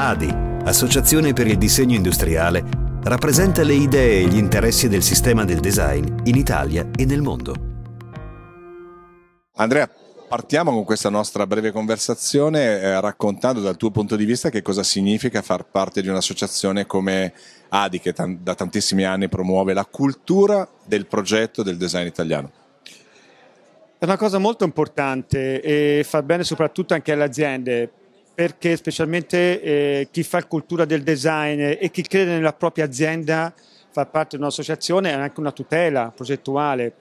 ADI, Associazione per il disegno industriale, rappresenta le idee e gli interessi del sistema del design in Italia e nel mondo. Andrea, partiamo con questa nostra breve conversazione eh, raccontando dal tuo punto di vista che cosa significa far parte di un'associazione come ADI che t- da tantissimi anni promuove la cultura del progetto del design italiano. È una cosa molto importante e fa bene soprattutto anche alle aziende perché specialmente eh, chi fa cultura del design e chi crede nella propria azienda fa parte di un'associazione è anche una tutela progettuale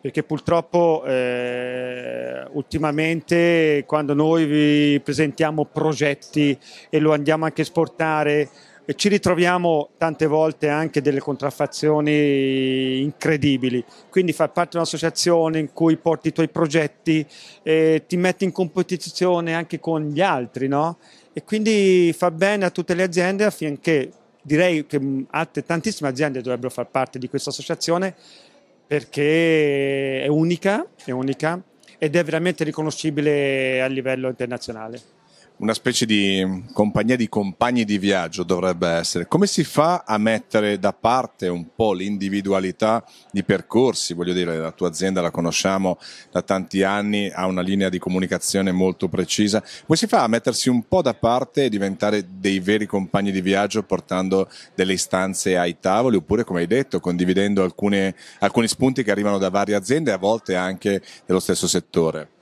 perché purtroppo eh, ultimamente quando noi vi presentiamo progetti e lo andiamo anche a esportare e ci ritroviamo tante volte anche delle contraffazioni incredibili. Quindi far parte di un'associazione in cui porti i tuoi progetti, eh, ti metti in competizione anche con gli altri, no? E quindi fa bene a tutte le aziende affinché, direi che mm, altre, tantissime aziende dovrebbero far parte di questa associazione perché è unica, è unica ed è veramente riconoscibile a livello internazionale una specie di compagnia di compagni di viaggio dovrebbe essere. Come si fa a mettere da parte un po' l'individualità di percorsi? Voglio dire, la tua azienda la conosciamo da tanti anni, ha una linea di comunicazione molto precisa. Come si fa a mettersi un po' da parte e diventare dei veri compagni di viaggio portando delle istanze ai tavoli oppure, come hai detto, condividendo alcune, alcuni spunti che arrivano da varie aziende e a volte anche dello stesso settore?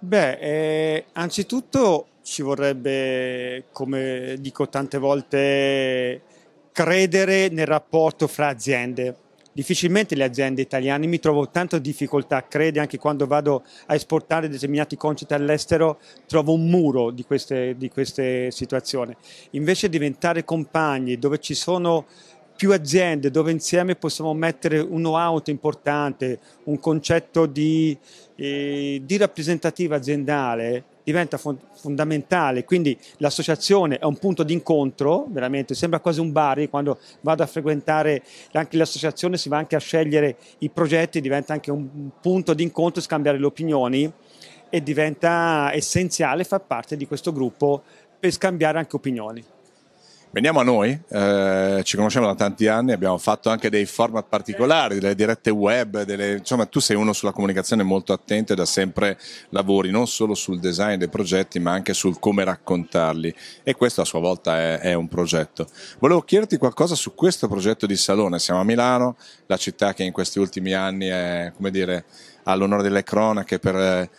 Beh, eh, anzitutto ci vorrebbe, come dico tante volte, credere nel rapporto fra aziende. Difficilmente le aziende italiane, mi trovo tanta difficoltà a credere, anche quando vado a esportare determinati concetti all'estero, trovo un muro di queste, di queste situazioni. Invece diventare compagni dove ci sono più aziende dove insieme possiamo mettere un know-how importante, un concetto di, eh, di rappresentativa aziendale diventa fondamentale, quindi l'associazione è un punto di incontro, veramente sembra quasi un bar, quando vado a frequentare anche l'associazione si va anche a scegliere i progetti, diventa anche un punto di incontro, scambiare le opinioni e diventa essenziale far parte di questo gruppo per scambiare anche opinioni. Veniamo a noi, eh, ci conosciamo da tanti anni, abbiamo fatto anche dei format particolari, delle dirette web, delle, insomma tu sei uno sulla comunicazione molto attento e da sempre lavori non solo sul design dei progetti ma anche sul come raccontarli e questo a sua volta è, è un progetto. Volevo chiederti qualcosa su questo progetto di Salone, siamo a Milano, la città che in questi ultimi anni è come dire all'onore delle cronache per... Eh,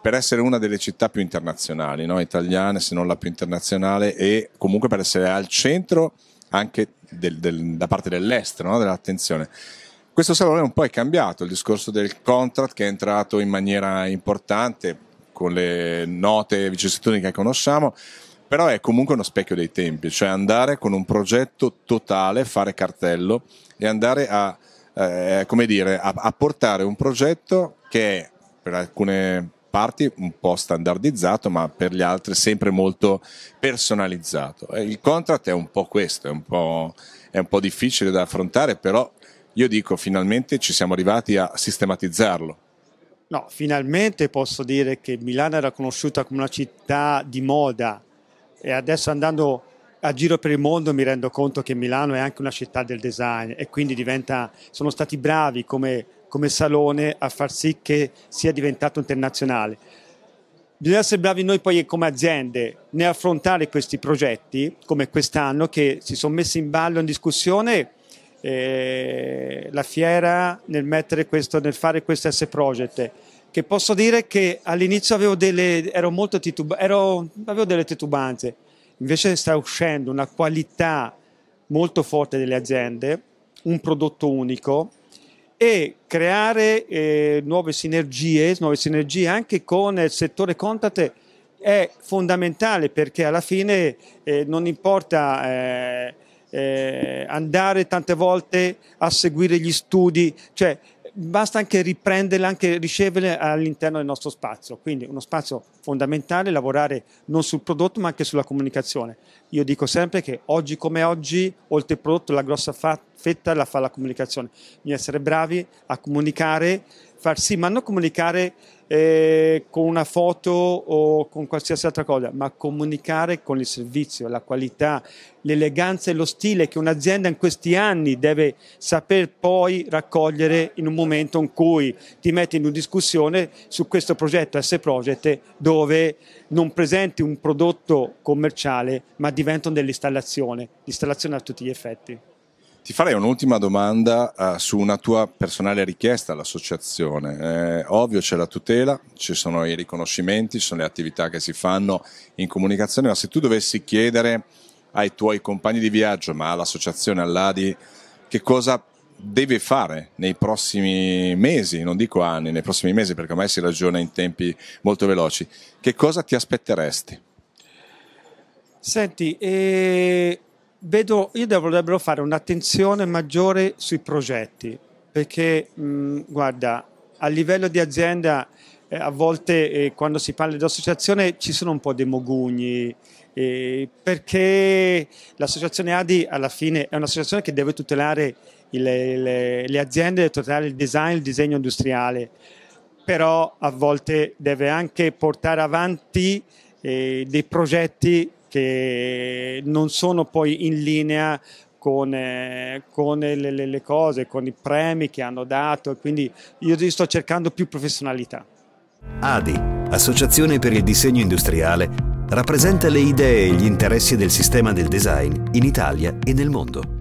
per essere una delle città più internazionali, no? italiane se non la più internazionale e comunque per essere al centro anche del, del, da parte dell'estero, no? dell'attenzione. Questo salone un po' è cambiato, il discorso del contract che è entrato in maniera importante con le note e vicissitudini che conosciamo, però è comunque uno specchio dei tempi, cioè andare con un progetto totale, fare cartello e andare a, eh, dire, a, a portare un progetto che è per alcune parti un po' standardizzato, ma per gli altri sempre molto personalizzato. Il contract è un po' questo, è un po', è un po difficile da affrontare, però io dico finalmente ci siamo arrivati a sistematizzarlo. No, finalmente posso dire che Milano era conosciuta come una città di moda e adesso andando a giro per il mondo mi rendo conto che Milano è anche una città del design e quindi diventa, sono stati bravi come come salone a far sì che sia diventato internazionale. Bisogna essere bravi noi poi come aziende nel affrontare questi progetti, come quest'anno che si sono messi in ballo in discussione eh, la fiera nel, questo, nel fare questo S-Project, che posso dire che all'inizio avevo delle, ero molto titub- ero, avevo delle titubanze, invece sta uscendo una qualità molto forte delle aziende, un prodotto unico, e creare eh, nuove sinergie, nuove sinergie anche con il settore contate è fondamentale perché alla fine eh, non importa eh, eh andare tante volte a seguire gli studi, cioè basta anche riprenderle, anche riceverle all'interno del nostro spazio. Quindi uno spazio fondamentale, lavorare non sul prodotto ma anche sulla comunicazione. Io dico sempre che oggi come oggi, oltre al prodotto, la grossa, fa- fetta la fa la comunicazione. Bisogna essere bravi a comunicare, far sì, ma non comunicare eh, con una foto o con qualsiasi altra cosa, ma comunicare con il servizio, la qualità, l'eleganza e lo stile che un'azienda in questi anni deve saper poi raccogliere in un momento in cui ti metti in discussione su questo progetto S Project dove non presenti un prodotto commerciale ma diventano dell'installazione, installazione a tutti gli effetti. Ti farei un'ultima domanda uh, su una tua personale richiesta all'associazione. Eh, ovvio c'è la tutela, ci sono i riconoscimenti, ci sono le attività che si fanno in comunicazione, ma se tu dovessi chiedere ai tuoi compagni di viaggio, ma all'associazione, all'ADI, che cosa deve fare nei prossimi mesi, non dico anni, nei prossimi mesi perché ormai si ragiona in tempi molto veloci, che cosa ti aspetteresti? Senti, eh, vedo, io dovrebbero fare un'attenzione maggiore sui progetti, perché mh, guarda, a livello di azienda eh, a volte eh, quando si parla di associazione ci sono un po' dei mogugni, eh, perché l'associazione ADI alla fine è un'associazione che deve tutelare le, le, le aziende, tutelare il design, il disegno industriale, però a volte deve anche portare avanti eh, dei progetti che non sono poi in linea con, eh, con le, le, le, cose, con i premi che hanno dato, quindi io sto cercando più professionalità. ADI, Associazione per il Disegno Industriale, rappresenta le idee e gli interessi del sistema del design in Italia e nel mondo.